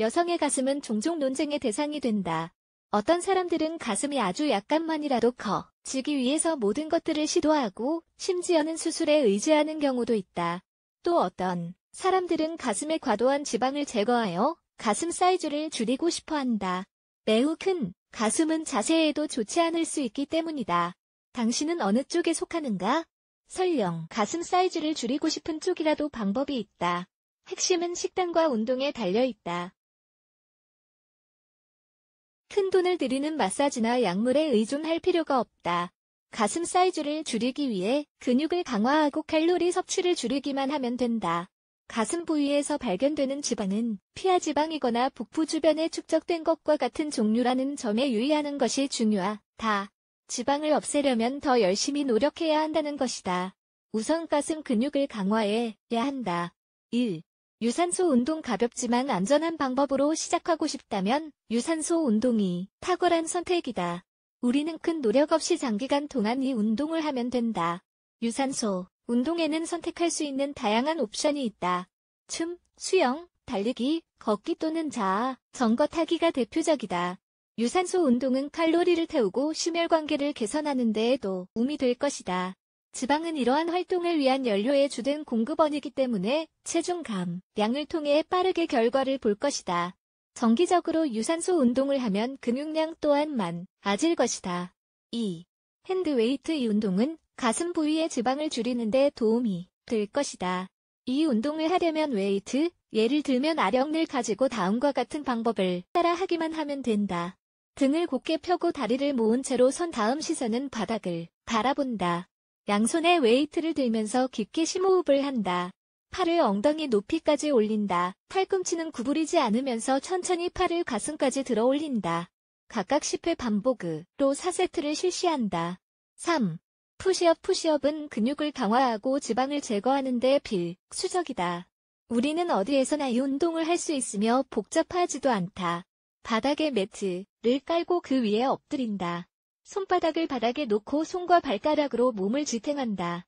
여성의 가슴은 종종 논쟁의 대상이 된다. 어떤 사람들은 가슴이 아주 약간만이라도 커 지기 위해서 모든 것들을 시도하고 심지어는 수술에 의지하는 경우도 있다. 또 어떤 사람들은 가슴에 과도한 지방을 제거하여 가슴 사이즈를 줄이고 싶어 한다. 매우 큰 가슴은 자세에도 좋지 않을 수 있기 때문이다. 당신은 어느 쪽에 속하는가? 설령 가슴 사이즈를 줄이고 싶은 쪽이라도 방법이 있다. 핵심은 식단과 운동에 달려 있다. 큰 돈을 들이는 마사지나 약물에 의존할 필요가 없다. 가슴 사이즈를 줄이기 위해 근육을 강화하고 칼로리 섭취를 줄이기만 하면 된다. 가슴 부위에서 발견되는 지방은 피하지방이거나 복부 주변에 축적된 것과 같은 종류라는 점에 유의하는 것이 중요하다. 지방을 없애려면 더 열심히 노력해야 한다는 것이다. 우선 가슴 근육을 강화해야 한다. 1. 유산소 운동 가볍지만 안전한 방법으로 시작하고 싶다면 유산소 운동이 탁월한 선택이다. 우리는 큰 노력 없이 장기간 동안 이 운동을 하면 된다. 유산소 운동에는 선택할 수 있는 다양한 옵션이 있다. 춤, 수영, 달리기, 걷기 또는 자아, 전거 타기가 대표적이다. 유산소 운동은 칼로리를 태우고 심혈관계를 개선하는 데에도 도움이 될 것이다. 지방은 이러한 활동을 위한 연료의 주된 공급원이기 때문에 체중 감량을 통해 빠르게 결과를 볼 것이다. 정기적으로 유산소 운동을 하면 근육량 또한 많아질 것이다. 2. 핸드웨이트 이 운동은 가슴 부위의 지방을 줄이는 데 도움이 될 것이다. 이 운동을 하려면 웨이트, 예를 들면 아령을 가지고 다음과 같은 방법을 따라 하기만 하면 된다. 등을 곧게 펴고 다리를 모은 채로 선 다음 시선은 바닥을 바라본다. 양손에 웨이트를 들면서 깊게 심호흡을 한다. 팔을 엉덩이 높이까지 올린다. 팔꿈치는 구부리지 않으면서 천천히 팔을 가슴까지 들어 올린다. 각각 10회 반복으로 4세트를 실시한다. 3. 푸시업 푸시업은 근육을 강화하고 지방을 제거하는 데 필수적이다. 우리는 어디에서나 이 운동을 할 수 있으며 복잡하지도 않다. 바닥에 매트를 깔고 그 위에 엎드린다. 손바닥을 바닥에 놓고 손과 발가락으로 몸을 지탱한다.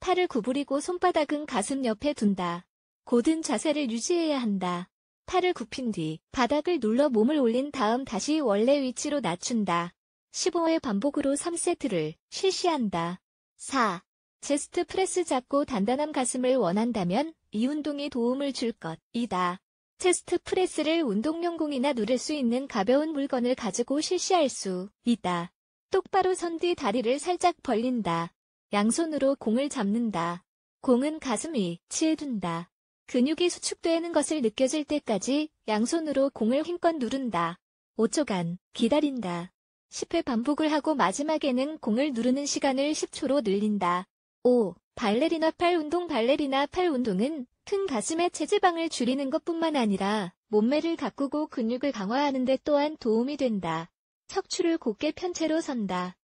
팔을 구부리고 손바닥은 가슴 옆에 둔다. 고든 자세를 유지해야 한다. 팔을 굽힌 뒤 바닥을 눌러 몸을 올린 다음 다시 원래 위치로 낮춘다. 15회 반복으로 3세트를 실시한다. 4. 제스트 프레스 잡고 단단한 가슴을 원한다면 이 운동이 도움을 줄 것이다. 체스트 프레스를 운동용 공이나 누를 수 있는 가벼운 물건을 가지고 실시할 수 있다. 똑바로 선 뒤 다리를 살짝 벌린다. 양손으로 공을 잡는다. 공은 가슴 위치에 둔다. 근육이 수축되는 것을 느껴질 때까지 양손으로 공을 힘껏 누른다. 5초간 기다린다. 10회 반복을 하고 마지막에는 공을 누르는 시간을 10초로 늘린다. 5. 발레리나 팔 운동 발레리나 팔 운동은 큰 가슴의 체지방을 줄이는 것뿐만 아니라 몸매를 가꾸고 근육을 강화하는 데 또한 도움이 된다. 척추를 곧게 편채로 선다.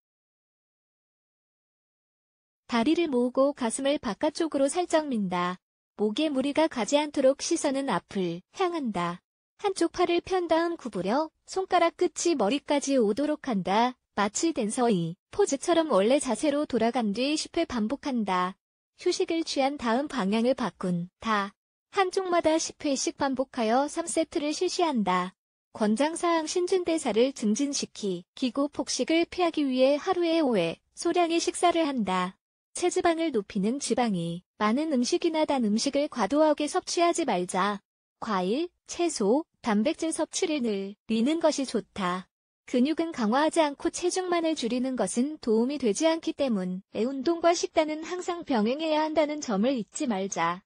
다리를 모으고 가슴을 바깥쪽으로 살짝 민다. 목에 무리가 가지 않도록 시선은 앞을 향한다. 한쪽 팔을 편 다음 구부려 손가락 끝이 머리까지 오도록 한다. 마치 댄서의 포즈처럼 원래 자세로 돌아간 뒤 10회 반복한다. 휴식을 취한 다음 방향을 바꾼 다. 한쪽마다 10회씩 반복하여 3세트를 실시한다. 권장사항 신진대사를 증진시키 기고 폭식을 피하기 위해 하루에 5회 소량의 식사를 한다. 체지방을 높이는 지방이 많은 음식이나 단 음식을 과도하게 섭취하지 말자. 과일, 채소, 단백질 섭취를 늘리는 것이 좋다. 근육은 강화하지 않고 체중만을 줄이는 것은 도움이 되지 않기 때문에 운동과 식단은 항상 병행해야 한다는 점을 잊지 말자.